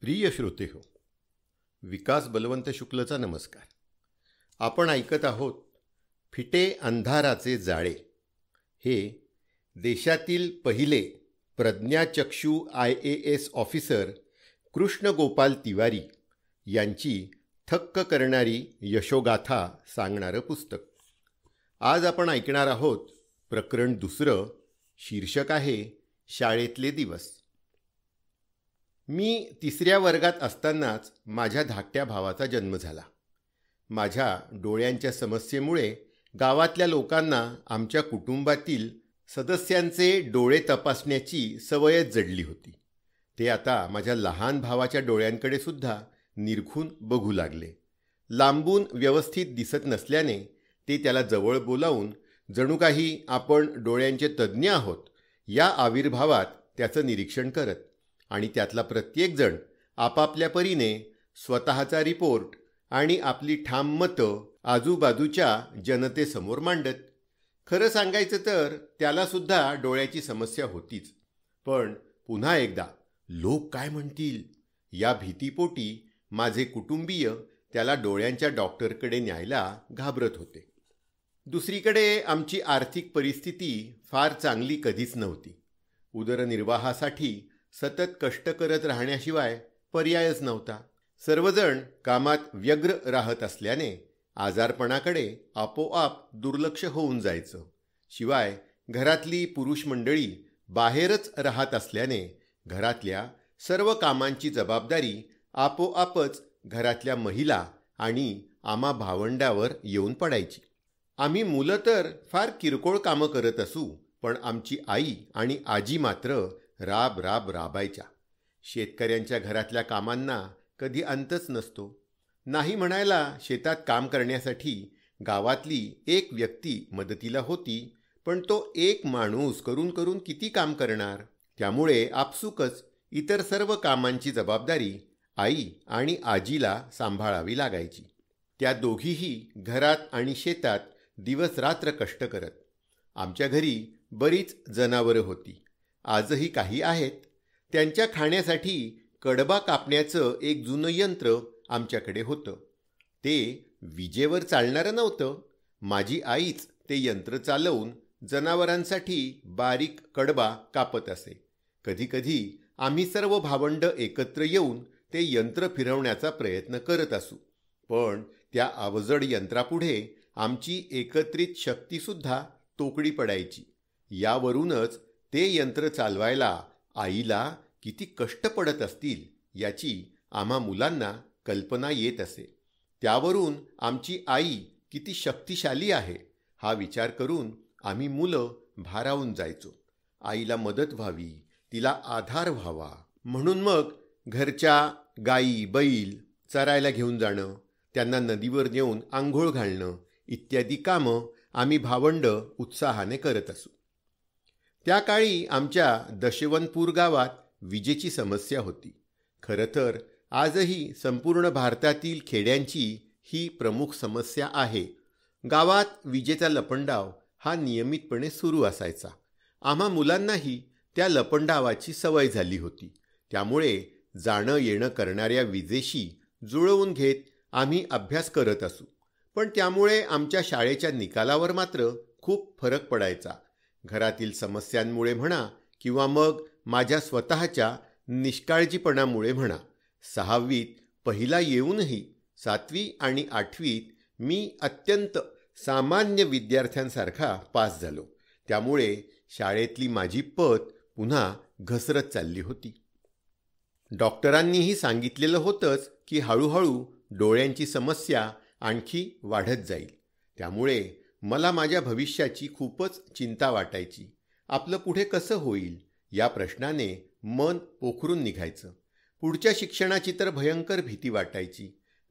प्रिय श्रोते हो विकास बलवंत शुक्लचा नमस्कार आपण ऐकत आहोत फिटे अंधाराचे जाळे हे देशातील पहिले प्रज्ञाचक्षू I A S officer Krishna Gopal Tiwari यांची थक्क करणारी यशोगाथा सांगणारं पुस्तक आज आपण ऐकणार आहोत प्रकरण दुसरं शीर्षक आहे शाळेतले दिवस मी तिसऱ्या वर्गात असतानाच माझ्या धाकट्या भावाचा जन्म झाला माझ्या डोळ्यांच्या समस्येमुळे गावातल्या लोकांना आमच्या कुटुंबातील सदस्यांचे डोळे तपासण्याची सवयच जडली होती ते आता माझ्या लहान भावाच्या डोळ्यांकडे सुद्धा निरखून बघू लागले लांबून व्यवस्थित दिसत नसल्याने ते त्याला जवळ बोलावून जणू काही आपण डोळ्यांचे तज्ज्ञ आहोत या आविर्भावात त्याचं निरीक्षण करत आणि त्यातला प्रत्येकजण आपापल्या परीने स्वतःचा रिपोर्ट आणि आपली ठाम मतं आजूबाजूच्या जनतेसमोर मांडत खरं सांगायचं तर त्यालासुद्धा डोळ्याची समस्या होतीच पण पुन्हा एकदा लोक काय म्हणतील या भीतीपोटी माझे कुटुंबीय त्याला डोळ्यांच्या डॉक्टरकडे न्यायला घाबरत होते दुसरीकडे आमची आर्थिक परिस्थिती फार चांगली कधीच नव्हती उदरनिर्वाहासाठी सतत कष्ट करत राहण्याशिवाय पर्यायच नव्हता सर्वजण कामात व्यग्र राहत असल्याने आजारपणाकडे आपोआप दुर्लक्ष होऊन जायचं शिवाय घरातली पुरुष मंडळी बाहेरच राहत असल्याने घरातल्या सर्व कामांची जबाबदारी आपोआपच घरातल्या महिला आणि आमा भावंडावर येऊन पडायची आम्ही मुलं तर फार किरकोळ कामं करत असू पण आमची आई आणि आजी मात्र राब राब राबायच्या शेतकऱ्यांच्या घरातल्या कामांना कधी अंतच नसतो नाही म्हणायला शेतात काम करण्यासाठी गावातली एक व्यक्ती मदतीला होती पण तो एक माणूस करून करून किती काम करणार त्यामुळे आपसुकच इतर सर्व कामांची जबाबदारी आई आणि आजीला सांभाळावी लागायची त्या दोघीही घरात आणि शेतात दिवसरात्र कष्ट करत आमच्या घरी बरीच जनावरं होती आजही काही आहेत त्यांच्या खाण्यासाठी कडबा कापण्याचं एक जुनं यंत्र आमच्याकडे होतं ते विजेवर चालणारं नव्हतं माझी आईच ते यंत्र चालवून जनावरांसाठी बारीक कडबा कापत असे कधीकधी आम्ही सर्व भावंड एकत्र येऊन ते यंत्र फिरवण्याचा प्रयत्न करत असू पण त्या अवजड यंत्रापुढे आमची एकत्रित शक्तीसुद्धा तोकडी पडायची यावरूनच ते यंत्र चालवायला आईला किती कष्ट पडत असतील याची आम्हा मुलांना कल्पना येत असे त्यावरून आमची आई किती शक्तिशाली आहे हा विचार करून आम्ही मुलं भारावून जायचो आईला मदत व्हावी तिला आधार व्हावा म्हणून मग घरच्या गाई बैल चरायला घेऊन जाणं त्यांना नदीवर नेऊन आंघोळ घालणं इत्यादी कामं आम्ही भावंड उत्साहाने करत असू त्या काळी आमच्या दशवनपूर गावात विजेची समस्या होती खरं तर आजही संपूर्ण भारतातील खेड्यांची ही प्रमुख समस्या आहे गावात विजेचा लपंडाव हा नियमितपणे सुरू असायचा आम्हा मुलांनाही त्या लपंडावाची सवय झाली होती त्यामुळे जाणं येणं करणाऱ्या विजेशी जुळवून घेत आम्ही अभ्यास करत असू पण त्यामुळे आमच्या शाळेच्या निकालावर मात्र खूप फरक पडायचा घरातील समस्यांमुळे म्हणा किंवा मग माझ्या स्वतःच्या निष्काळजीपणामुळे म्हणा सहावीत पहिला येऊनही सातवी आणि आठवीत मी अत्यंत सामान्य विद्यार्थ्यांसारखा पास झालो त्यामुळे शाळेतली माझी पत पुन्हा घसरत चालली होती डॉक्टरांनीही सांगितलेलं होतंच की हळूहळू डोळ्यांची समस्या आणखी वाढत जाईल त्यामुळे मला माझ्या भविष्याची खूपच चिंता वाटायची आपलं पुढे कसं होईल या प्रश्नाने मन पोखरून निघायचं पुढच्या शिक्षणाची तर भयंकर भीती वाटायची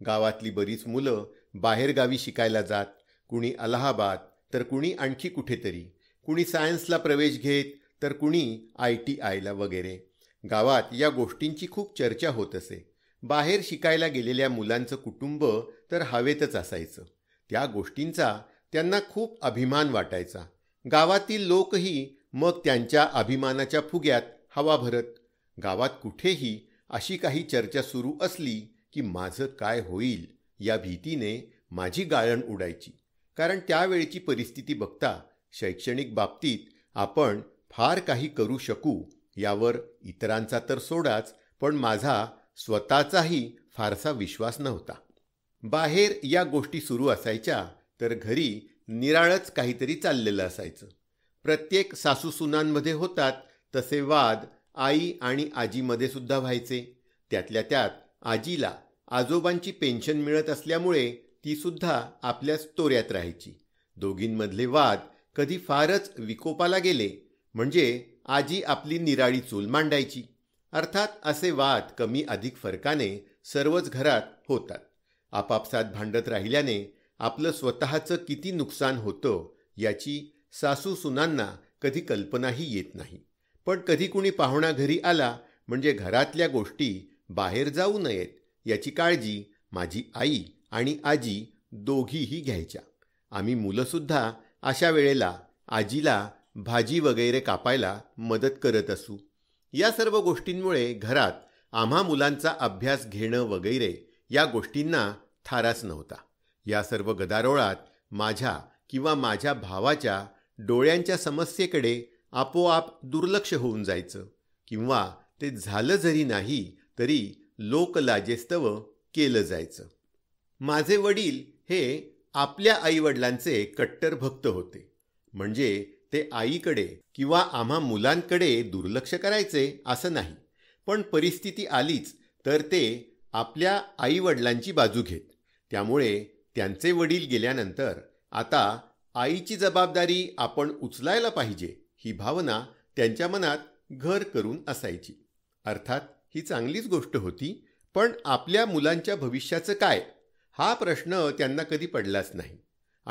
गावातली बरीच मुलं बाहेरगावी शिकायला जात कुणी अलाहाबाद तर कुणी आणखी कुठेतरी कुणी सायन्सला प्रवेश घेत तर कुणी आय टी आयला वगैरे गावात या गोष्टींची खूप चर्चा होत असे बाहेर शिकायला गेलेल्या मुलांचं कुटुंब तर हवेतच असायचं त्या गोष्टींचा त्यांना खूप अभिमान वाटायचा गावातील लोकही मग त्यांच्या अभिमानाच्या फुग्यात हवा भरत गावात कुठेही अशी काही चर्चा सुरू असली की माझं काय होईल या भीतीने माझी गाळण उडायची कारण त्यावेळची परिस्थिती बघता शैक्षणिक बाबतीत आपण फार काही करू शकू यावर इतरांचा तर सोडाच पण माझा स्वतःचाही फारसा विश्वास नव्हता बाहेर या गोष्टी सुरू असायच्या तर घरी निराळच काहीतरी चाललेलं असायचं प्रत्येक सासूसुनांमध्ये होतात तसे वाद आई आणि आजीमध्ये सुद्धा व्हायचे त्यातल्या त्यात आजीला आजोबांची पेन्शन मिळत असल्यामुळे ती सुद्धा आपल्याच तोऱ्यात राहायची दोघींमधले वाद कधी फारच विकोपाला गेले म्हणजे आजी आपली निराळी चूल मांडायची अर्थात असे वाद कमी अधिक फरकाने सर्वच घरात होतात आपापसात भांडत राहिल्याने आपलं स्वतःचं किती नुकसान होतं याची सासू सुनांना कधी कल्पनाही येत नाही पण कधी कुणी पाहुणा घरी आला म्हणजे घरातल्या गोष्टी बाहेर जाऊ नयेत याची काळजी माझी आई आणि आजी दोघीही घ्यायच्या आम्ही मुलंसुद्धा अशा वेळेला आजीला भाजी वगैरे कापायला मदत करत असू या सर्व गोष्टींमुळे घरात आम्हा मुलांचा अभ्यास घेणं वगैरे या गोष्टींना थारास नव्हता या सर्व गदारोळात माझ्या किंवा माझ्या भावाच्या डोळ्यांच्या समस्येकडे आपोआप दुर्लक्ष होऊन जायचं किंवा ते झालं जरी नाही तरी लोकलाजेस्तव केलं जायचं माझे वडील हे आपल्या आईवडिलांचे कट्टर भक्त होते म्हणजे ते आईकडे किंवा आम्हा मुलांकडे दुर्लक्ष करायचे असं नाही पण परिस्थिती आलीच तर ते आपल्या आईवडिलांची बाजू घेत त्यामुळे त्यांचे वडील गेल्यानंतर आता आईची जबाबदारी आपण उचलायला पाहिजे ही भावना त्यांच्या मनात घर करून असायची अर्थात ही चांगलीच गोष्ट होती पण आपल्या मुलांच्या भविष्याचं काय हा प्रश्न त्यांना कधी पडलाच नाही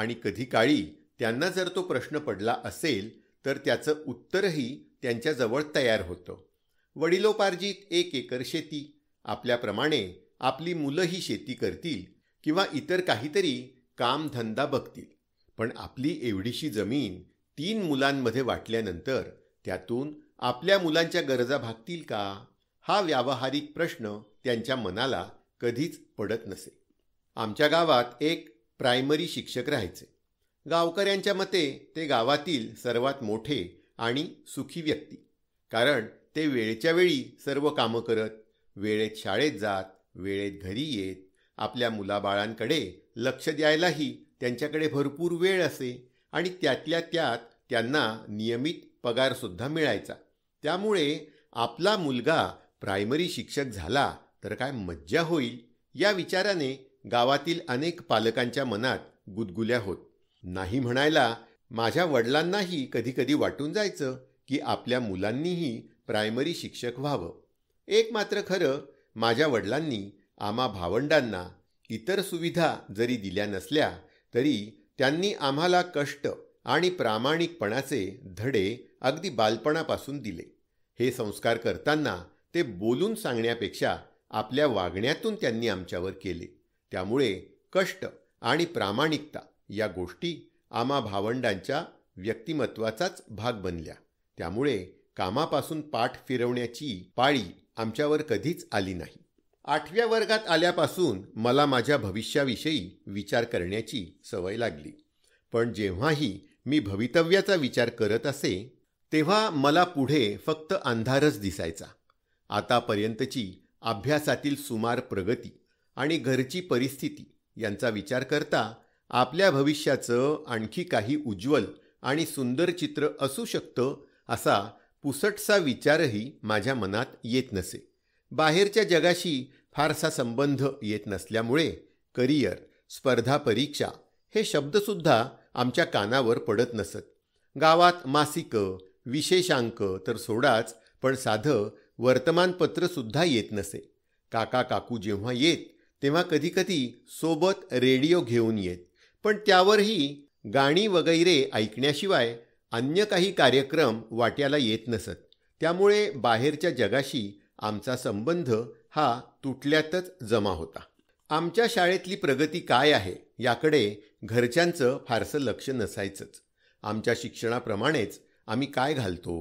आणि कधी काळी त्यांना जर तो प्रश्न पडला असेल तर त्याचं उत्तरही त्यांच्याजवळ तयार होतं वडिलोपार्जित एक एकर शेती आपल्याप्रमाणे आपली मुलंही शेती करतील किंवा इतर काहीतरी कामधंदा बघतील पण आपली एवढीशी जमीन तीन मुलांमध्ये वाटल्यानंतर त्यातून आपल्या मुलांच्या गरजा भागतील का हा व्यावहारिक प्रश्न त्यांच्या मनाला कधीच पडत नसे आमच्या गावात एक प्रायमरी शिक्षक राहायचे गावकऱ्यांच्या मते ते गावातील सर्वात मोठे आणि सुखी व्यक्ती कारण ते वेळच्या वेळी सर्व कामं करत वेळेत शाळेत जात वेळेत घरी येत आपल्या मुलाबाळांकडे लक्ष द्यायलाही त्यांच्याकडे भरपूर वेळ असे आणि त्यातल्या त्यात त्यांना नियमित पगारसुद्धा मिळायचा त्यामुळे आपला मुलगा प्रायमरी शिक्षक झाला तर काय मज्जा होईल या विचाराने गावातील अनेक पालकांच्या मनात गुदगुल्या होत नाही म्हणायला माझ्या वडिलांनाही कधीकधी वाटून जायचं की आपल्या मुलांनीही प्रायमरी शिक्षक व्हावं एक मात्र खरं माझ्या वडिलांनी आम्हा भावंडांना इतर सुविधा जरी दिल्या नसल्या तरी त्यांनी आम्हाला कष्ट आणि प्रामाणिकपणाचे धडे अगदी बालपणापासून दिले हे संस्कार करताना ते बोलून सांगण्यापेक्षा आपल्या वागण्यातून त्यांनी आमच्यावर केले त्यामुळे कष्ट आणि प्रामाणिकता या गोष्टी आम्हा भावंडांच्या व्यक्तिमत्वाचाच भाग बनल्या त्यामुळे कामापासून पाठ फिरवण्याची पाळी आमच्यावर कधीच आली नाही आठव्या वर्गात आल्यापासून मला माझ्या भविष्याविषयी विचार करण्याची सवय लागली पण जेव्हाही मी भवितव्याचा विचार करत असे तेव्हा मला पुढे फक्त अंधारच दिसायचा आतापर्यंतची अभ्यासातील सुमार प्रगती आणि घरची परिस्थिती यांचा विचार करता आपल्या भविष्याचं आणखी काही उज्ज्वल आणि सुंदर चित्र असू शकतं असा पुसटसा विचारही माझ्या मनात येत नसे बाहेरच्या जगाशी फारसा संबंध येत नसल्यामुळे करिअर स्पर्धा परीक्षा हे शब्दसुद्धा आमच्या कानावर पडत नसत गावात मासिकं विशेषांक तर सोडाच पण साधं वर्तमानपत्रसुद्धा येत नसे काका काकू जेव्हा येत तेव्हा कधीकधी सोबत रेडिओ घेऊन येत पण त्यावरही गाणी वगैरे ऐकण्याशिवाय अन्य काही कार्यक्रम वाट्याला येत नसत त्यामुळे बाहेरच्या जगाशी आमचा संबंध हा तुटल्यातच जमा होता आमच्या शाळेतली प्रगती काय आहे याकडे घरच्यांचं फारसं लक्ष नसायचंच आमच्या शिक्षणाप्रमाणेच आम्ही काय घालतो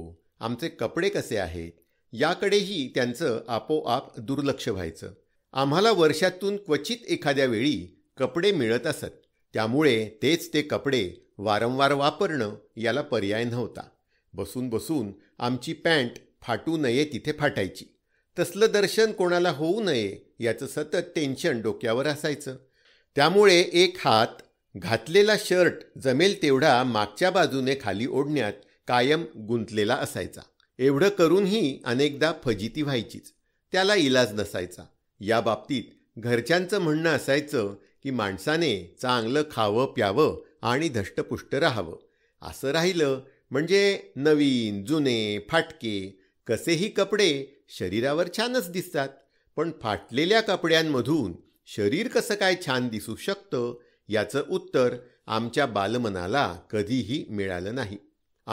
आमचे कपडे कसे आहेत याकडेही त्यांचं आपोआप दुर्लक्ष व्हायचं आम्हाला वर्षातून क्वचित एखाद्या वेळी कपडे मिळत असत त्यामुळे तेच ते कपडे वारंवार वापरणं याला पर्याय नव्हता बसून बसून आमची पॅन्ट फाटू नये तिथे फाटायची तसलं दर्शन कोणाला होऊ नये याचं सतत टेन्शन डोक्यावर असायचं त्यामुळे एक हात घातलेला शर्ट जमेल तेवढा मागच्या बाजूने खाली ओढण्यात कायम गुंतलेला असायचा एवढं करूनही अनेकदा फजिती व्हायचीच त्याला इलाज नसायचा या बाबतीत घरच्यांचं म्हणणं असायचं की माणसाने चांगलं खावं प्यावं आणि धष्टपुष्ट राहावं असं राहिलं म्हणजे नवीन जुने फाटके कसेही कपडे शरीरावर छानच दिसतात पण फाटलेल्या कपड्यांमधून शरीर कसं काय छान दिसू शकतं याचं उत्तर आमच्या बालमनाला कधीही मिळालं नाही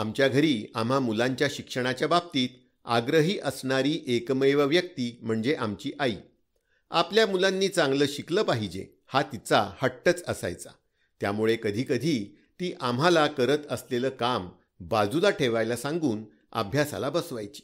आमच्या घरी आम्हा मुलांच्या शिक्षणाच्या बाबतीत आग्रही असणारी एकमेव व्यक्ती म्हणजे आमची आई आपल्या मुलांनी चांगलं शिकलं पाहिजे हा तिचा हट्टच असायचा त्यामुळे कधीकधी ती आम्हाला करत असलेलं काम बाजूला ठेवायला सांगून अभ्यासाला बसवायची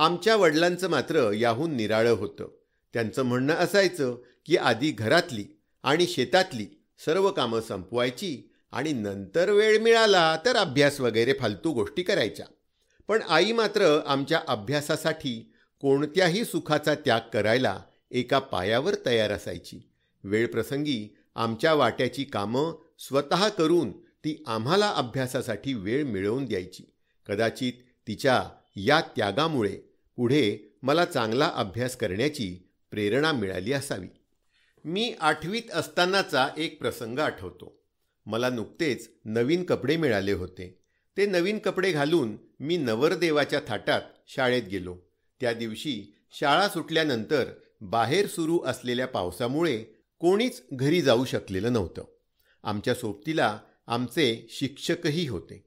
आमच्या वडिलांचं मात्र याहून निराळं होतं त्यांचं म्हणणं असायचं की आधी घरातली आणि शेतातली सर्व कामं संपवायची आणि नंतर वेळ मिळाला तर अभ्यास वगैरे फालतू गोष्टी करायच्या पण आई मात्र आमच्या अभ्यासासाठी कोणत्याही सुखाचा त्याग करायला एका पायावर तयार असायची वेळप्रसंगी आमच्या वाट्याची कामं स्वतः करून ती आम्हाला अभ्यासासाठी वेळ मिळवून द्यायची कदाचित तिच्या या त्यागामुळे पुढे मला चांगला अभ्यास करण्याची प्रेरणा मिळाली असावी मी आठवीत असतानाचा एक प्रसंग आठवतो मला नुकतेच नवीन कपडे मिळाले होते ते नवीन कपडे घालून मी नवरदेवाच्या थाटात शाळेत गेलो त्या दिवशी शाळा सुटल्यानंतर बाहेर सुरू असलेल्या पावसामुळे कोणीच घरी जाऊ शकलेलं नव्हतं आमच्या सोबतीला आमचे शिक्षकही होते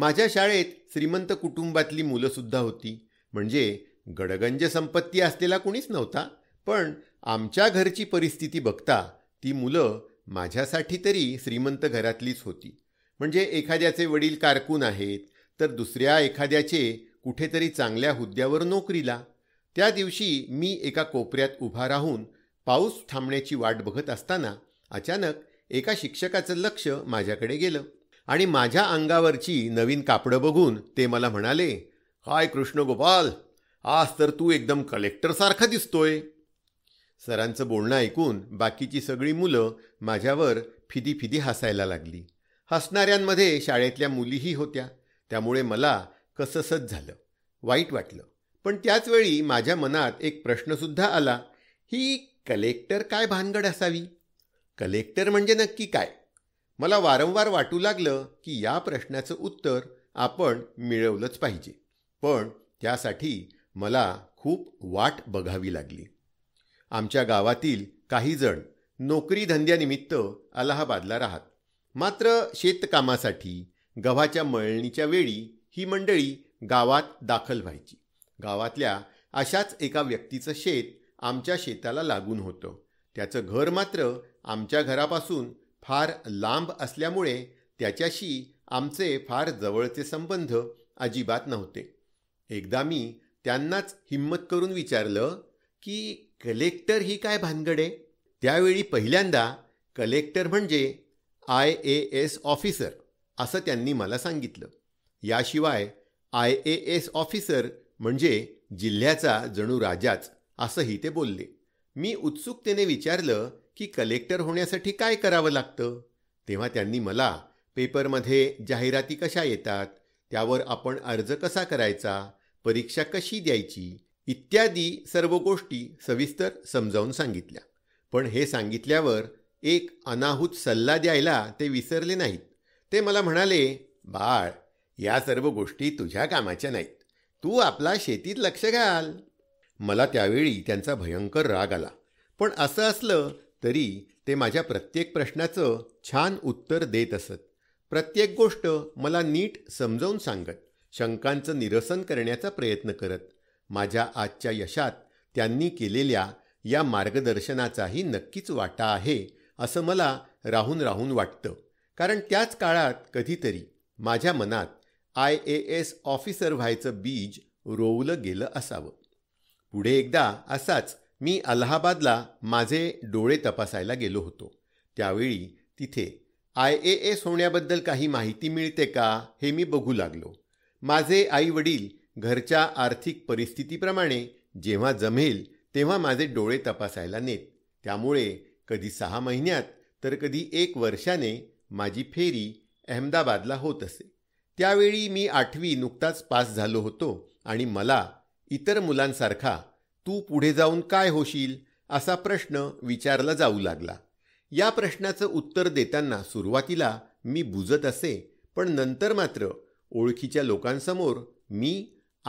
माझ्या शाळेत श्रीमंत कुटुंबातली मुलंसुद्धा होती म्हणजे गडगंज संपत्ती असलेला कोणीच नव्हता पण आमच्या घरची परिस्थिती बघता ती मुलं माझ्यासाठी तरी श्रीमंत घरातलीच होती म्हणजे एखाद्याचे वडील कारकून आहेत तर दुसऱ्या एखाद्याचे कुठेतरी चांगल्या हुद्द्यावर नोकरीला त्या दिवशी मी एका कोपऱ्यात उभा राहून पाऊस थांबण्याची वाट बघत असताना अचानक एका शिक्षकाचं लक्ष माझ्याकडे गेलं आणि माझ्या अंगावरची नवीन कापडं बघून ते मला म्हणाले हाय कृष्णगोपाल आज तर तू एकदम कलेक्टरसारखा दिसतोय सरांचं बोलणं ऐकून बाकीची सगळी मुलं माझ्यावर फिदी फिदी हसायला लागली हसणाऱ्यांमध्ये शाळेतल्या मुलीही होत्या त्यामुळे मला कससच झालं वाईट वाटलं पण त्याचवेळी माझ्या मनात एक प्रश्नसुद्धा आला ही कलेक्टर काय भानगड असावी कलेक्टर म्हणजे नक्की काय मला वारंवार वाटू लागलं की या प्रश्नाचं उत्तर आपण मिळवलंच पाहिजे पण त्यासाठी मला खूप वाट बघावी लागली आमच्या गावातील काहीजण नोकरी धंद्यानिमित्त अलाहाबादला राहत मात्र शेतकामासाठी गव्हाच्या मळणीच्या वेळी ही मंडळी गावात दाखल व्हायची गावातल्या अशाच एका व्यक्तीचं शेत आमच्या शेताला लागून होतं त्याचं घर मात्र आमच्या घरापासून फार लांब असल्यामुळे त्याच्याशी आमचे फार जवळचे संबंध अजिबात नव्हते एकदा मी त्यांनाच हिंमत करून विचारलं की कलेक्टर ही काय भानगडे त्यावेळी पहिल्यांदा कलेक्टर म्हणजे आय ए एस ऑफिसर असं त्यांनी मला सांगितलं याशिवाय आय ए एस ऑफिसर म्हणजे जिल्ह्याचा जणू राजाच असंही ते बोलले मी उत्सुकतेने विचारलं की कलेक्टर होण्यासाठी काय करावं लागतं तेव्हा त्यांनी मला पेपरमध्ये जाहिराती कशा येतात त्यावर आपण अर्ज कसा करायचा परीक्षा कशी द्यायची इत्यादी सर्व गोष्टी सविस्तर समजावून सांगितल्या पण हे सांगितल्यावर एक अनाहूत सल्ला द्यायला ते विसरले नाहीत ते मला म्हणाले बाळ या सर्व गोष्टी तुझ्या कामाच्या नाहीत तू आपला शेतीत लक्ष घाल मला त्यावेळी त्यांचा भयंकर राग आला पण असं असलं तरी ते माझ्या प्रत्येक प्रश्नाचं छान उत्तर देत असत प्रत्येक गोष्ट मला नीट समजावून सांगत शंकांचं निरसन करण्याचा प्रयत्न करत माझ्या आजच्या यशात त्यांनी केलेल्या या मार्गदर्शनाचाही नक्कीच वाटा आहे असं मला राहून राहून वाटतं कारण त्याच काळात कधीतरी माझ्या मनात आय ए एस ऑफिसर व्हायचं बीज रोवलं गेलं असावं पुढे एकदा असाच मी अलाहाबादला माझे डोळे तपासायला गेलो होतो त्यावेळी तिथे आय ए एस होण्याबद्दल काही माहिती मिळते का हे मी बघू लागलो माझे आई वडील घरच्या आर्थिक परिस्थितीप्रमाणे जेव्हा जमेल तेव्हा माझे डोळे तपासायला नेत त्यामुळे कधी सहा महिन्यात तर कधी एक वर्षाने माझी फेरी अहमदाबादला होत असे त्यावेळी मी आठवी नुकताच पास झालो होतो आणि मला इतर मुलांसारखा तू पुढे जाऊन काय होशील असा प्रश्न विचारला जाऊ लागला या प्रश्नाचं उत्तर देताना सुरुवातीला मी बुजत असे पण नंतर मात्र ओळखीच्या लोकांसमोर मी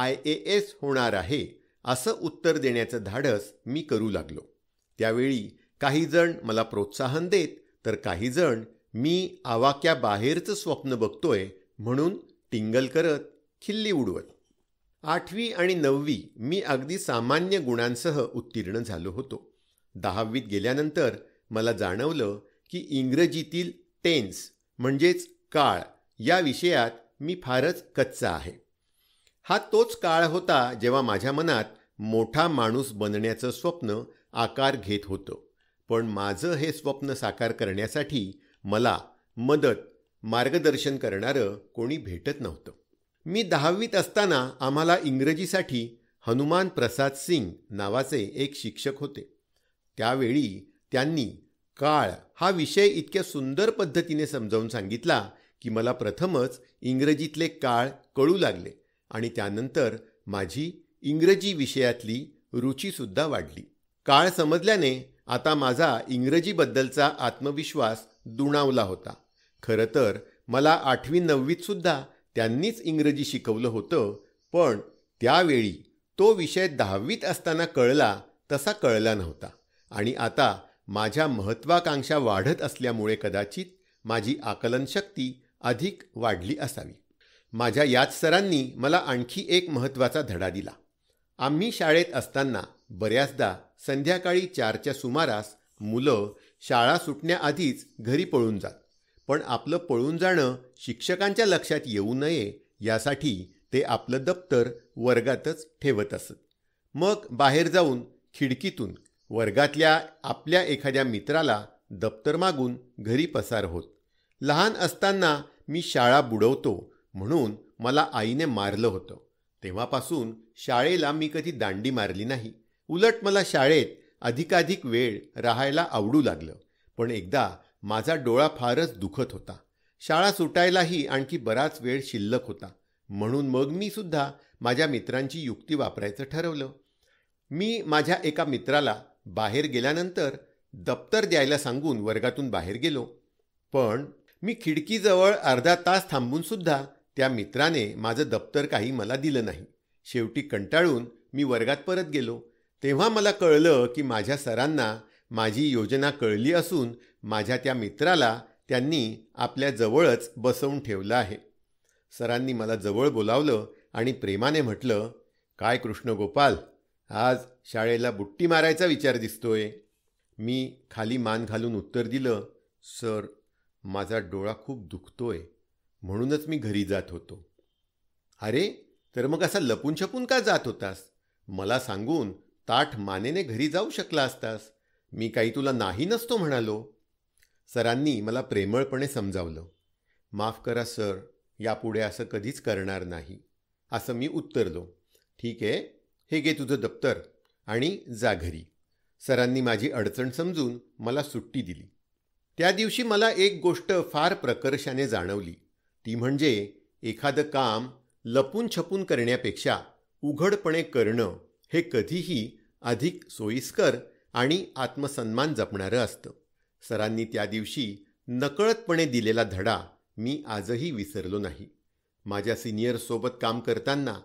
आय ए एस होणार आहे असं उत्तर देण्याचं धाडस मी करू लागलो त्यावेळी काही जण मला प्रोत्साहन देत तर काही जण मी बाहेरचं स्वप्न बघतोय म्हणून टिंगल करत खिल्ली उडवत आठवी आणि नववी मी अगदी सामान्य गुणांसह उत्तीर्ण झालो होतो दहावीत गेल्यानंतर मला जाणवलं की इंग्रजीतील टेन्स म्हणजेच काळ या विषयात मी फारच कच्चा आहे हा तोच काळ होता जेव्हा माझ्या मनात मोठा माणूस बनण्याचं स्वप्न आकार घेत होतं पण माझं हे स्वप्न साकार करण्यासाठी मला मदत मार्गदर्शन करणारं कोणी भेटत नव्हतं मी दहावीत असताना आम्हाला इंग्रजीसाठी हनुमान प्रसाद सिंग नावाचे एक शिक्षक होते त्यावेळी त्यांनी काळ हा विषय इतक्या सुंदर पद्धतीने समजावून सांगितला की मला प्रथमच इंग्रजीतले काळ कळू लागले आणि त्यानंतर माझी इंग्रजी विषयातली रुचीसुद्धा वाढली काळ समजल्याने आता माझा इंग्रजीबद्दलचा आत्मविश्वास दुणावला होता खरं तर मला आठवी नववीतसुद्धा त्यांनीच इंग्रजी शिकवलं होतं पण त्यावेळी तो विषय दहावीत असताना कळला तसा कळला नव्हता आणि आता माझ्या महत्त्वाकांक्षा वाढत असल्यामुळे कदाचित माझी आकलनशक्ती अधिक वाढली असावी माझ्या याच सरांनी मला आणखी एक महत्त्वाचा धडा दिला आम्ही शाळेत असताना बऱ्याचदा संध्याकाळी चारच्या सुमारास मुलं शाळा सुटण्याआधीच घरी पळून जात पण आपलं पळून जाणं शिक्षकांच्या लक्षात येऊ नये यासाठी ते आपलं दप्तर वर्गातच ठेवत असत मग बाहेर जाऊन खिडकीतून वर्गातल्या आपल्या एखाद्या मित्राला दप्तर मागून घरी पसार होत लहान असताना मी शाळा बुडवतो म्हणून मला आईने मारलं होतं तेव्हापासून शाळेला मी कधी दांडी मारली नाही उलट मला शाळेत अधिकाधिक वेळ राहायला आवडू लागलं पण एकदा माझा डोळा फारच दुखत होता शाळा सुटायलाही आणखी बराच वेळ शिल्लक होता म्हणून मग मी सुद्धा माझ्या मित्रांची युक्ती वापरायचं ठरवलं मी माझ्या एका मित्राला बाहेर गेल्यानंतर दप्तर द्यायला सांगून वर्गातून बाहेर गेलो पण मी खिडकीजवळ अर्धा तास थांबून सुद्धा त्या मित्राने माझं दप्तर काही मला दिलं नाही शेवटी कंटाळून मी वर्गात परत गेलो तेव्हा मला कळलं की माझ्या सरांना माझी योजना कळली असून माझ्या त्या मित्राला त्यांनी आपल्या जवळच बसवून ठेवलं आहे सरांनी मला जवळ बोलावलं आणि प्रेमाने म्हटलं काय कृष्णगोपाल आज शाळेला बुट्टी मारायचा विचार दिसतोय मी खाली मान घालून उत्तर दिलं सर माझा डोळा खूप दुखतोय म्हणूनच मी घरी जात होतो अरे तर मग असा लपून छपून का जात होतास मला सांगून ताठ मानेने घरी जाऊ शकला असतास मी काही तुला नाही नसतो म्हणालो सरांनी मला प्रेमळपणे समजावलं माफ करा सर यापुढे असं कधीच करणार नाही असं मी उत्तरलो ठीक आहे हे घे तुझं दप्तर आणि जा घरी सरांनी माझी अडचण समजून मला सुट्टी दिली त्या दिवशी मला एक गोष्ट फार प्रकर्षाने जाणवली ती म्हणजे एखादं काम लपून छपून करण्यापेक्षा उघडपणे करणं हे कधीही अधिक सोयीस्कर आणि आत्मसन्मान जपणारं असतं सरांनी त्या दिवशी नकळतपणे दिलेला धडा मी आजही विसरलो नाही माझ्या सिनियरसोबत काम करताना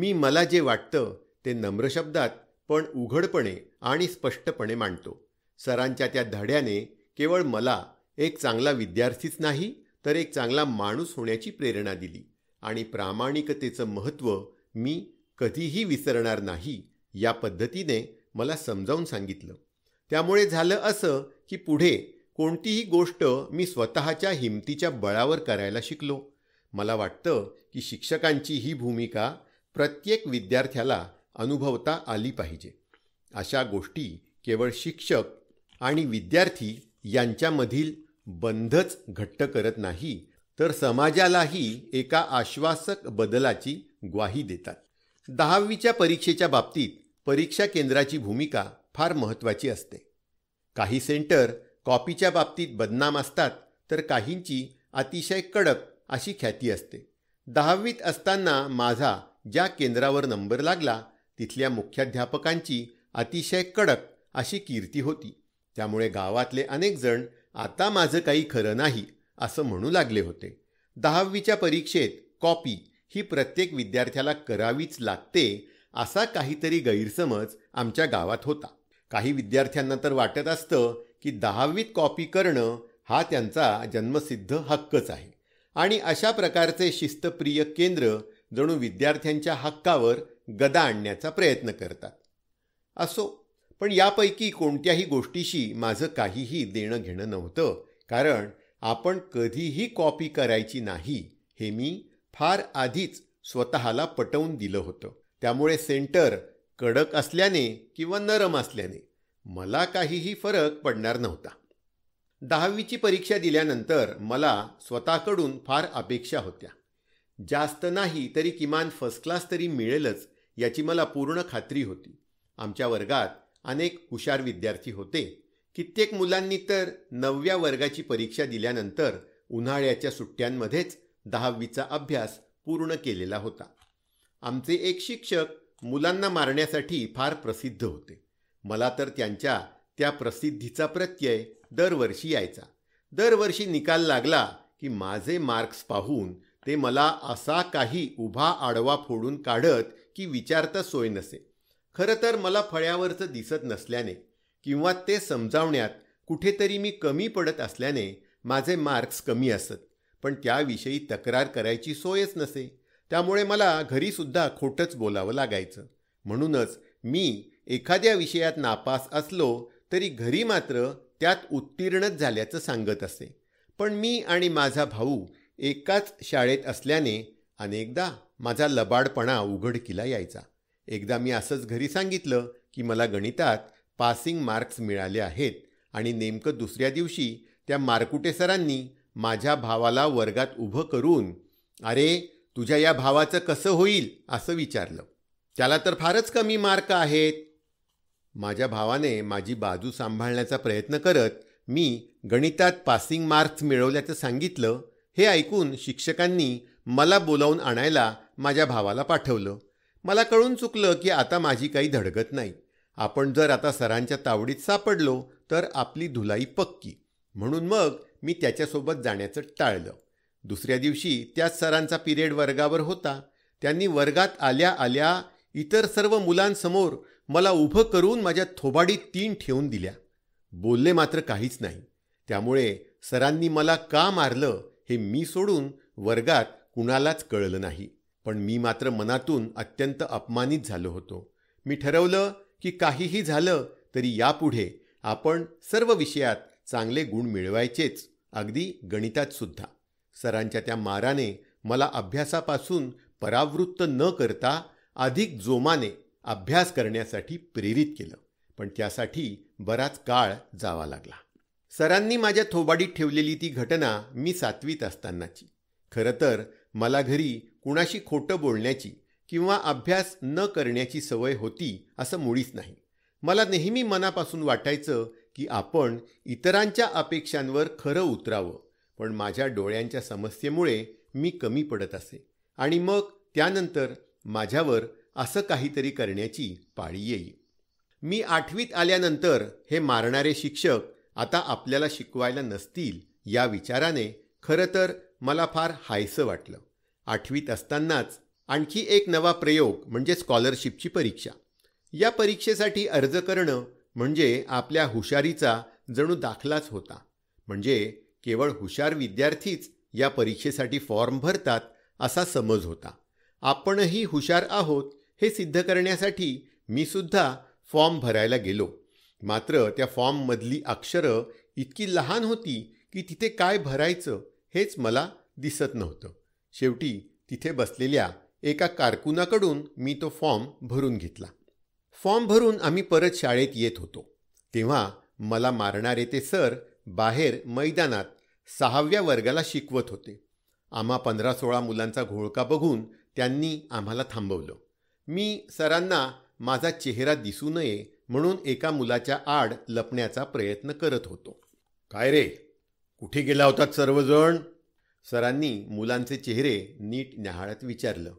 मी मला जे वाटतं ते नम्र शब्दात पण उघडपणे आणि स्पष्टपणे मांडतो सरांच्या त्या धड्याने केवळ मला एक चांगला विद्यार्थीच नाही तर एक चांगला माणूस होण्याची प्रेरणा दिली आणि प्रामाणिकतेचं महत्त्व मी कधीही विसरणार नाही या पद्धतीने मला समजावून सांगितलं त्यामुळे झालं असं की पुढे कोणतीही गोष्ट मी स्वतःच्या हिमतीच्या बळावर करायला शिकलो मला वाटतं की शिक्षकांची ही भूमिका प्रत्येक विद्यार्थ्याला अनुभवता आली पाहिजे अशा गोष्टी केवळ शिक्षक आणि विद्यार्थी यांच्यामधील बंधच घट्ट करत नाही तर समाजालाही एका आश्वासक बदलाची ग्वाही देतात दहावीच्या परीक्षेच्या बाबतीत परीक्षा केंद्राची भूमिका फार महत्त्वाची असते काही सेंटर कॉपीच्या बाबतीत बदनाम असतात तर काहींची अतिशय कडक अशी ख्याती असते दहावीत असताना माझा ज्या केंद्रावर नंबर लागला तिथल्या मुख्याध्यापकांची अतिशय कडक अशी कीर्ती होती त्यामुळे गावातले अनेकजण आता माझं काही खरं नाही असं म्हणू लागले होते दहावीच्या परीक्षेत कॉपी ही प्रत्येक विद्यार्थ्याला करावीच लागते असा काहीतरी गैरसमज आमच्या गावात होता काही विद्यार्थ्यांना तर वाटत असतं की दहावीत कॉपी करणं हा त्यांचा जन्मसिद्ध हक्कच आहे आणि अशा प्रकारचे शिस्तप्रिय केंद्र जणू विद्यार्थ्यांच्या हक्कावर गदा आणण्याचा प्रयत्न करतात असो पण यापैकी कोणत्याही गोष्टीशी माझं काहीही देणं घेणं नव्हतं कारण आपण कधीही कॉपी करायची नाही हे मी फार आधीच स्वतःला पटवून दिलं होतं त्यामुळे सेंटर कडक असल्याने किंवा नरम असल्याने मला काहीही फरक पडणार नव्हता दहावीची परीक्षा दिल्यानंतर मला स्वतःकडून फार अपेक्षा होत्या जास्त नाही तरी किमान फर्स्ट क्लास तरी मिळेलच याची मला पूर्ण खात्री होती आमच्या वर्गात अनेक हुशार विद्यार्थी होते कित्येक मुलांनी तर नवव्या वर्गाची परीक्षा दिल्यानंतर उन्हाळ्याच्या सुट्ट्यांमध्येच दहावीचा अभ्यास पूर्ण केलेला होता आमचे एक शिक्षक मुलांना मारण्यासाठी फार प्रसिद्ध होते मला तर त्यांच्या त्या प्रसिद्धीचा प्रत्यय दरवर्षी यायचा दरवर्षी निकाल लागला की माझे मार्क्स पाहून ते मला असा काही उभा आडवा फोडून काढत की विचारता सोय नसे खरं तर मला फळ्यावरचं दिसत नसल्याने किंवा ते समजावण्यात कुठेतरी मी कमी पडत असल्याने माझे मार्क्स कमी असत पण त्याविषयी तक्रार करायची सोयच नसे त्यामुळे मला घरीसुद्धा खोटंच बोलावं लागायचं म्हणूनच मी एखाद्या विषयात नापास असलो तरी घरी मात्र त्यात उत्तीर्णच झाल्याचं सांगत असे पण मी आणि माझा भाऊ एकाच शाळेत असल्याने अनेकदा माझा लबाडपणा उघडकीला यायचा एकदा मी असंच घरी सांगितलं की मला गणितात पासिंग मार्क्स मिळाले आहेत आणि नेमकं दुसऱ्या दिवशी त्या मारकुटे सरांनी माझ्या भावाला वर्गात उभं करून अरे तुझ्या या भावाचं कसं होईल असं विचारलं त्याला तर फारच कमी मार्क आहेत माझ्या भावाने माझी बाजू सांभाळण्याचा प्रयत्न करत मी गणितात पासिंग मार्क्स मिळवल्याचं सांगितलं हे ऐकून शिक्षकांनी मला बोलावून आणायला माझ्या भावाला पाठवलं मला कळून चुकलं की आता माझी काही धडगत नाही आपण जर आता सरांच्या तावडीत सापडलो तर आपली धुलाई पक्की म्हणून मग मी त्याच्यासोबत जाण्याचं टाळलं दुसऱ्या दिवशी त्याच सरांचा पिरियड वर्गावर होता त्यांनी वर्गात आल्या आल्या इतर सर्व मुलांसमोर मला उभं करून माझ्या थोबाडीत तीन ठेवून दिल्या बोलले मात्र काहीच नाही त्यामुळे सरांनी मला का मारलं हे मी सोडून वर्गात कुणालाच कळलं नाही पण मी मात्र मनातून अत्यंत अपमानित झालो होतो मी ठरवलं की काहीही झालं तरी यापुढे आपण सर्व विषयात चांगले गुण मिळवायचेच अगदी गणितात सुद्धा सरांच्या त्या माराने मला अभ्यासापासून परावृत्त न करता अधिक जोमाने अभ्यास करण्यासाठी प्रेरित केलं पण त्यासाठी बराच काळ जावा लागला सरांनी माझ्या थोबाडीत ठेवलेली ती घटना मी सातवीत असतानाची खरं तर मला घरी कुणाशी खोटं बोलण्याची किंवा अभ्यास न करण्याची सवय होती असं मुळीच नाही मला नेहमी मनापासून वाटायचं की आपण इतरांच्या अपेक्षांवर खरं उतरावं पण माझ्या डोळ्यांच्या समस्येमुळे मी कमी पडत असे आणि मग त्यानंतर माझ्यावर असं काहीतरी करण्याची पाळी येईल मी आठवीत आल्यानंतर हे मारणारे शिक्षक आता आपल्याला शिकवायला नसतील या विचाराने खरं तर मला फार हायसं वाटलं आठवीत असतानाच आणखी एक नवा प्रयोग म्हणजे स्कॉलरशिपची परीक्षा या परीक्षेसाठी अर्ज करणं म्हणजे आपल्या हुशारीचा जणू दाखलाच होता म्हणजे केवळ हुशार विद्यार्थीच या परीक्षेसाठी फॉर्म भरतात असा समज होता आपणही हुशार आहोत हे सिद्ध करण्यासाठी मी सुद्धा फॉर्म भरायला गेलो मात्र त्या फॉर्ममधली अक्षरं इतकी लहान होती की तिथे काय भरायचं हेच मला दिसत नव्हतं शेवटी तिथे बसलेल्या एका कारकुनाकडून मी तो फॉर्म भरून घेतला फॉर्म भरून आम्ही परत शाळेत येत होतो तेव्हा मला मारणारे ते सर बाहेर मैदानात सहाव्या वर्गाला शिकवत होते आम्हा पंधरा सोळा मुलांचा घोळका बघून त्यांनी आम्हाला थांबवलं मी सरांना माझा चेहरा दिसू नये म्हणून एका मुलाच्या आड लपण्याचा प्रयत्न करत होतो काय रे कुठे गेला होता सर्वजण सरांनी मुलांचे चेहरे नीट न्याहाळत विचारलं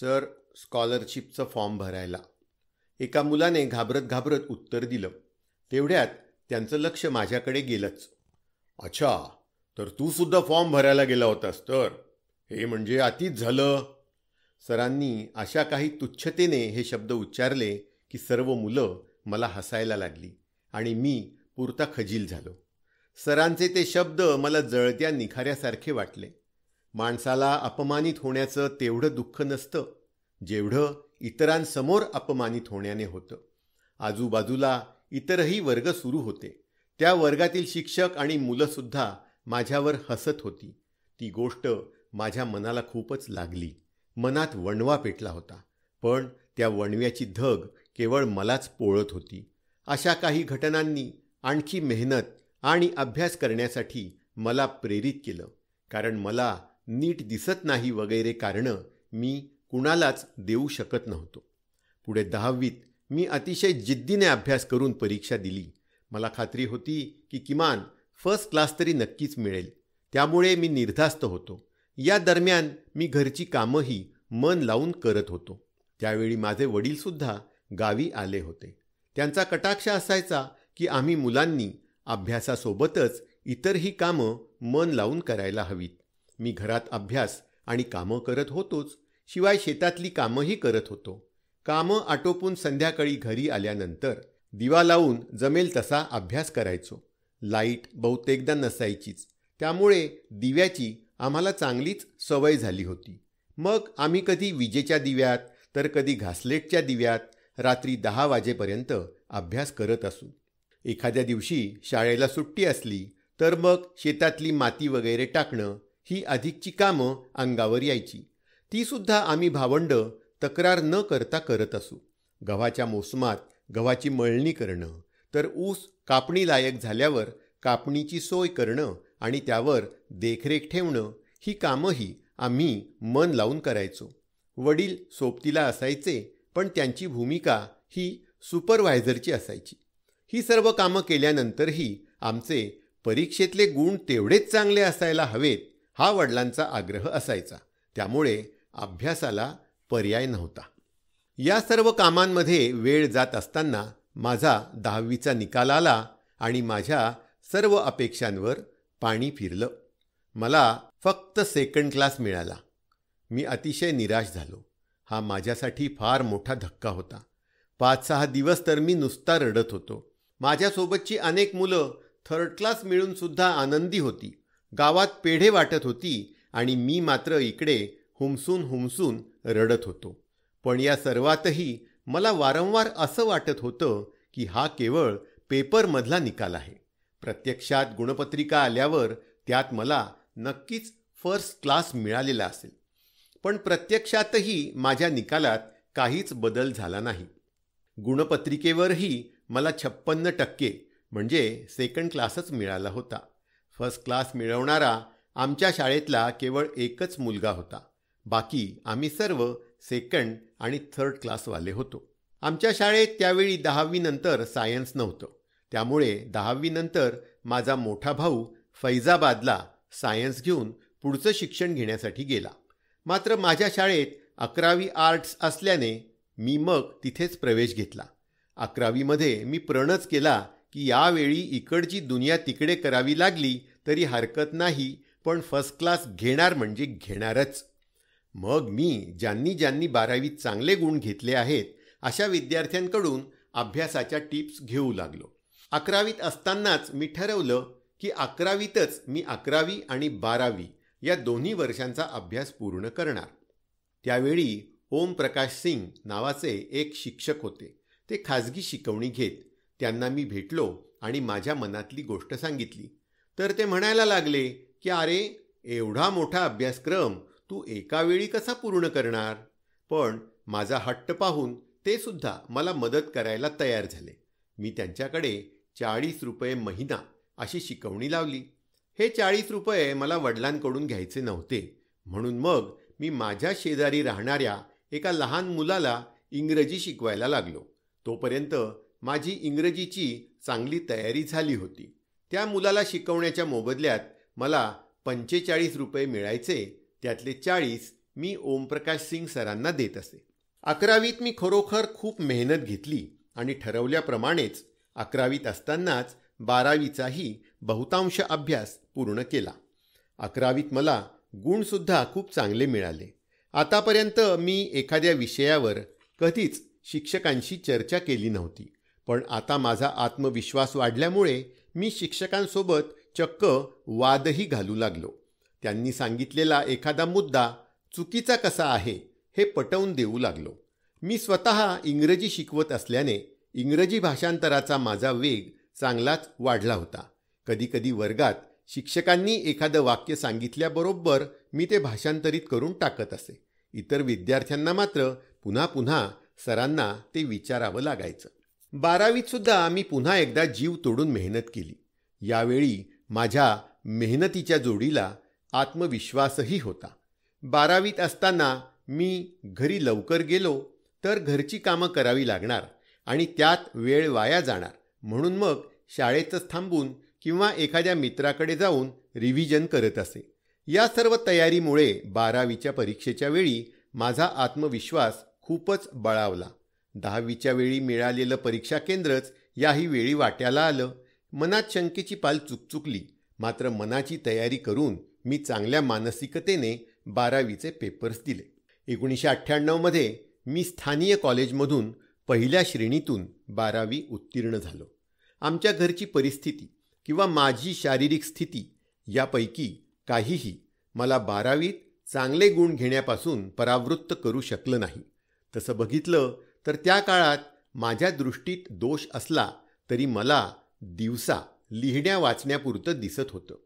सर स्कॉलरशिपचं फॉर्म भरायला एका मुलाने घाबरत घाबरत उत्तर दिलं तेवढ्यात त्यांचं लक्ष माझ्याकडे गेलंच अच्छा तर तू सुद्धा फॉर्म भरायला गेला होतास तर हे म्हणजे अतीच झालं सरांनी अशा काही तुच्छतेने हे शब्द उच्चारले की सर्व मुलं मला हसायला लागली आणि मी पुरता खजील झालो सरांचे ते शब्द मला जळत्या निखाऱ्यासारखे वाटले माणसाला अपमानित होण्याचं तेवढं दुःख नसतं जेवढं इतरांसमोर अपमानित होण्याने होतं आजूबाजूला इतरही वर्ग सुरू होते त्या वर्गातील शिक्षक आणि मुलंसुद्धा माझ्यावर हसत होती ती गोष्ट माझ्या मनाला खूपच लागली मनात वणवा पेटला होता पण त्या वणव्याची धग केवळ मलाच पोळत होती अशा काही घटनांनी आणखी मेहनत आणि अभ्यास करण्यासाठी मला प्रेरित केलं कारण मला नीट दिसत नाही वगैरे कारणं मी कुणालाच देऊ शकत नव्हतो पुढे दहावीत मी अतिशय जिद्दीने अभ्यास करून परीक्षा दिली मला खात्री होती की किमान फर्स्ट क्लास तरी नक्कीच मिळेल त्यामुळे मी निर्धास्त होतो या दरम्यान मी घरची कामंही मन लावून करत होतो त्यावेळी माझे वडीलसुद्धा गावी आले होते त्यांचा कटाक्ष असायचा की आम्ही मुलांनी अभ्यासासोबतच इतरही कामं मन लावून करायला हवीत मी घरात अभ्यास आणि कामं करत होतोच शिवाय शेतातली कामंही करत होतो कामं आटोपून संध्याकाळी घरी आल्यानंतर दिवा लावून जमेल तसा अभ्यास करायचो लाईट बहुतेकदा नसायचीच त्यामुळे दिव्याची आम्हाला चांगलीच सवय झाली होती मग आम्ही कधी विजेच्या दिव्यात तर कधी घासलेटच्या दिव्यात रात्री दहा वाजेपर्यंत अभ्यास करत असू एखाद्या दिवशी शाळेला सुट्टी असली तर मग शेतातली माती वगैरे टाकणं ही अधिकची कामं अंगावर यायची तीसुद्धा आम्ही भावंडं तक्रार न करता करत असू गव्हाच्या मोसमात गव्हाची मळणी करणं तर ऊस कापणी लायक झाल्यावर कापणीची सोय करणं आणि त्यावर देखरेख ठेवणं ही कामंही आम्ही मन लावून करायचो वडील सोबतीला असायचे पण त्यांची भूमिका ही सुपरवायझरची असायची ही सर्व कामं केल्यानंतरही आमचे परीक्षेतले गुण तेवढेच चांगले असायला हवेत हा वडिलांचा आग्रह असायचा त्यामुळे अभ्यासाला पर्याय नव्हता या सर्व कामांमध्ये वेळ जात असताना माझा दहावीचा निकाल आला आणि माझ्या सर्व अपेक्षांवर पाणी फिरलं मला फक्त सेकंड क्लास मिळाला मी अतिशय निराश झालो हा माझ्यासाठी फार मोठा धक्का होता पाच सहा दिवस तर मी नुसता रडत होतो माझ्यासोबतची अनेक मुलं थर्ड क्लास मिळूनसुद्धा आनंदी होती गावात पेढे वाटत होती आणि मी मात्र इकडे हुमसून हुमसून रडत होतो पण या सर्वातही मला वारंवार असं वाटत होतं की हा केवळ पेपरमधला निकाल आहे प्रत्यक्षात गुणपत्रिका आल्यावर त्यात मला नक्कीच फर्स्ट क्लास मिळालेला असेल पण प्रत्यक्षातही माझ्या निकालात काहीच बदल झाला नाही गुणपत्रिकेवरही मला छप्पन्न टक्के म्हणजे सेकंड क्लासच मिळाला होता फर्स्ट क्लास मिळवणारा आमच्या शाळेतला केवळ एकच मुलगा होता बाकी आम्ही सर्व सेकंड आणि थर्ड क्लासवाले होतो आमच्या शाळेत त्यावेळी दहावीनंतर सायन्स नव्हतं त्यामुळे दहावीनंतर माझा मोठा भाऊ फैजाबादला सायन्स घेऊन पुढचं शिक्षण घेण्यासाठी गेला मात्र माझ्या शाळेत अकरावी आर्ट्स असल्याने मी मग तिथेच प्रवेश घेतला अकरावीमध्ये मी प्रणच केला की यावेळी इकडची दुनिया तिकडे करावी लागली तरी हरकत नाही पण फर्स्ट क्लास घेणार म्हणजे घेणारच मग मी ज्यांनी ज्यांनी बारावीत चांगले गुण घेतले आहेत अशा विद्यार्थ्यांकडून अभ्यासाच्या टिप्स घेऊ लागलो अकरावीत असतानाच मी ठरवलं की अकरावीतच मी अकरावी आणि बारावी या दोन्ही वर्षांचा अभ्यास पूर्ण करणार त्यावेळी ओमप्रकाश सिंग नावाचे एक शिक्षक होते ते खाजगी शिकवणी घेत त्यांना मी भेटलो आणि माझ्या मनातली गोष्ट सांगितली तर ते म्हणायला लागले की अरे एवढा मोठा अभ्यासक्रम तू एका वेळी कसा पूर्ण करणार पण माझा हट्ट पाहून ते सुद्धा मला मदत करायला तयार झाले मी त्यांच्याकडे चाळीस रुपये महिना अशी शिकवणी लावली हे चाळीस रुपये मला वडिलांकडून घ्यायचे नव्हते म्हणून मग मी माझ्या शेजारी राहणाऱ्या एका लहान मुलाला इंग्रजी शिकवायला लागलो तोपर्यंत माझी इंग्रजीची चांगली तयारी झाली होती त्या मुलाला शिकवण्याच्या मोबदल्यात मला पंचेचाळीस रुपये मिळायचे त्यातले चाळीस मी ओमप्रकाश सिंग सरांना देत असे अकरावीत मी खरोखर खूप मेहनत घेतली आणि ठरवल्याप्रमाणेच अकरावीत असतानाच बारावीचाही बहुतांश अभ्यास पूर्ण केला अकरावीत मला गुणसुद्धा खूप चांगले मिळाले आतापर्यंत मी एखाद्या विषयावर कधीच शिक्षकांशी चर्चा केली नव्हती पण आता माझा आत्मविश्वास वाढल्यामुळे मी शिक्षकांसोबत चक्क वादही घालू लागलो त्यांनी सांगितलेला एखादा मुद्दा चुकीचा कसा आहे हे पटवून देऊ लागलो मी स्वतः इंग्रजी शिकवत असल्याने इंग्रजी भाषांतराचा माझा वेग चांगलाच वाढला होता कधीकधी वर्गात शिक्षकांनी एखादं वाक्य सांगितल्याबरोबर मी ते भाषांतरित करून टाकत असे इतर विद्यार्थ्यांना मात्र पुन्हा पुन्हा सरांना ते विचारावं लागायचं बारावीतसुद्धा मी पुन्हा एकदा जीव तोडून मेहनत केली यावेळी माझ्या मेहनतीच्या जोडीला आत्मविश्वासही होता बारावीत असताना मी घरी लवकर गेलो तर घरची कामं करावी लागणार आणि त्यात वेळ वाया जाणार म्हणून मग शाळेतच थांबून किंवा एखाद्या मित्राकडे जाऊन रिव्हिजन करत असे या सर्व तयारीमुळे बारावीच्या परीक्षेच्या वेळी माझा आत्मविश्वास खूपच बळावला दहावीच्या वेळी मिळालेलं परीक्षा केंद्रच याही वेळी वाट्याला आलं मनात शंकेची पाल चुकचुकली मात्र मनाची तयारी करून मी चांगल्या मानसिकतेने बारावीचे पेपर्स दिले एकोणीसशे अठ्ठ्याण्णवमध्ये मी स्थानीय कॉलेजमधून पहिल्या श्रेणीतून बारावी उत्तीर्ण झालो आमच्या घरची परिस्थिती किंवा माझी शारीरिक स्थिती यापैकी काहीही मला बारावीत चांगले गुण घेण्यापासून परावृत्त करू शकलं नाही तसं बघितलं तर त्या काळात माझ्या दृष्टीत दोष असला तरी मला दिवसा लिहिण्या वाचण्यापुरतं दिसत होतं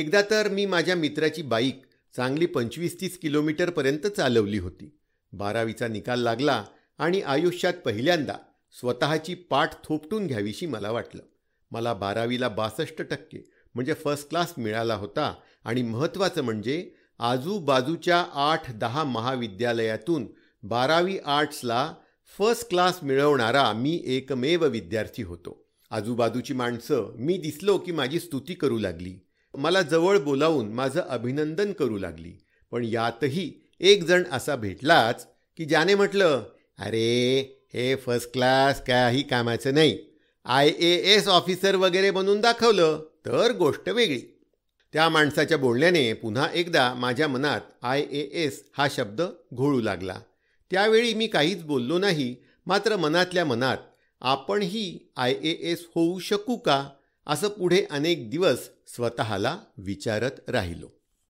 एकदा तर मी माझ्या मित्राची बाईक चांगली पंचवीस तीस किलोमीटरपर्यंत चालवली होती बारावीचा निकाल लागला आणि आयुष्यात पहिल्यांदा स्वतःची पाठ थोपटून घ्यावीशी मला वाटलं मला बारावीला बासष्ट टक्के म्हणजे फर्स्ट क्लास मिळाला होता आणि महत्त्वाचं म्हणजे आजूबाजूच्या आठ दहा महाविद्यालयातून बारावी आर्ट्सला फर्स्ट क्लास मिळवणारा मी एकमेव विद्यार्थी होतो आजूबाजूची माणसं मी दिसलो की माझी स्तुती करू लागली मला जवळ बोलावून माझं अभिनंदन करू लागली पण यातही एक जण असा भेटलाच की ज्याने म्हटलं अरे हे फर्स्ट क्लास काही कामाचं नाही आय ए एस ऑफिसर वगैरे बनून दाखवलं तर गोष्ट वेगळी त्या माणसाच्या बोलण्याने पुन्हा एकदा माझ्या मनात आय ए एस हा शब्द घोळू लागला त्यावेळी मी काहीच बोललो नाही मात्र मनातल्या मनात आपणही आय ए एस होऊ शकू का असं पुढे अनेक दिवस स्वतःला विचारत राहिलो